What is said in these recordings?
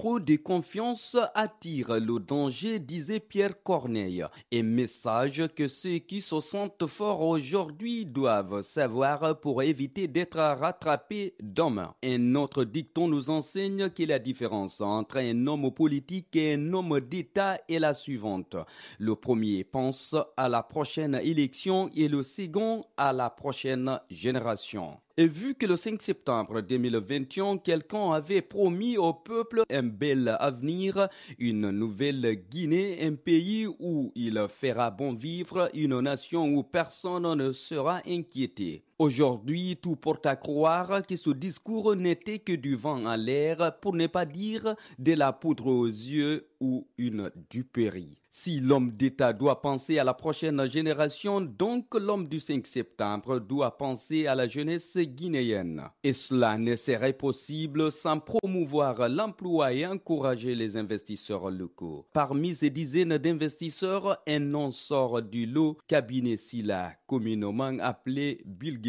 Trop de confiance attire le danger, disait Pierre Corneille. Et message que ceux qui se sentent forts aujourd'hui doivent savoir pour éviter d'être rattrapés demain. Un autre dicton nous enseigne que la différence entre un homme politique et un homme d'État est la suivante. Le premier pense à la prochaine élection et le second à la prochaine génération. Et vu que le 5 septembre 2021, quelqu'un avait promis au peuple un bel avenir, une nouvelle Guinée, un pays où il fera bon vivre, une nation où personne ne sera inquiété. Aujourd'hui, tout porte à croire que ce discours n'était que du vent en l'air, pour ne pas dire de la poudre aux yeux ou une duperie. Si l'homme d'État doit penser à la prochaine génération, donc l'homme du 5 septembre doit penser à la jeunesse guinéenne. Et cela ne serait possible sans promouvoir l'emploi et encourager les investisseurs locaux. Parmi ces dizaines d'investisseurs, un nom sort du lot, cabinet Silla, communément appelé Bill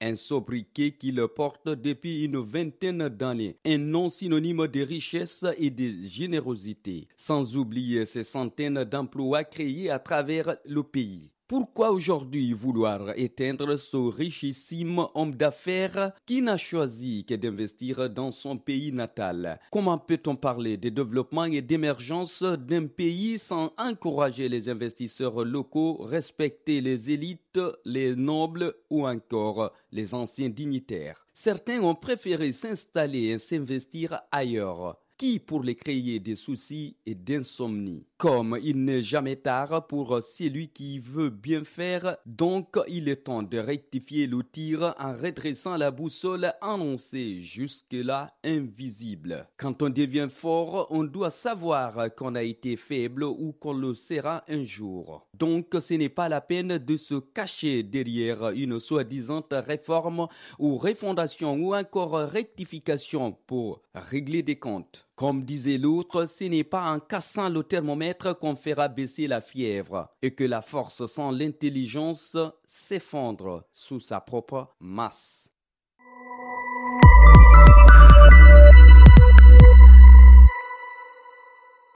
un sobriquet qu'il porte depuis une vingtaine d'années, un nom synonyme de richesse et de générosité, sans oublier ces centaines d'emplois créés à travers le pays. Pourquoi aujourd'hui vouloir éteindre ce richissime homme d'affaires qui n'a choisi que d'investir dans son pays natal Comment peut-on parler de développement et d'émergence d'un pays sans encourager les investisseurs locaux, respecter les élites, les nobles ou encore les anciens dignitaires Certains ont préféré s'installer et s'investir ailleurs, qui pour les créer des soucis et d'insomnie. Comme il n'est jamais tard pour celui qui veut bien faire, donc il est temps de rectifier le tir en redressant la boussole annoncée jusque-là invisible. Quand on devient fort, on doit savoir qu'on a été faible ou qu'on le sera un jour. Donc ce n'est pas la peine de se cacher derrière une soi-disant réforme ou refondation ou encore rectification pour régler des comptes. Comme disait l'autre, ce n'est pas en cassant le thermomètre qu'on fera baisser la fièvre et que la force sans l'intelligence s'effondre sous sa propre masse.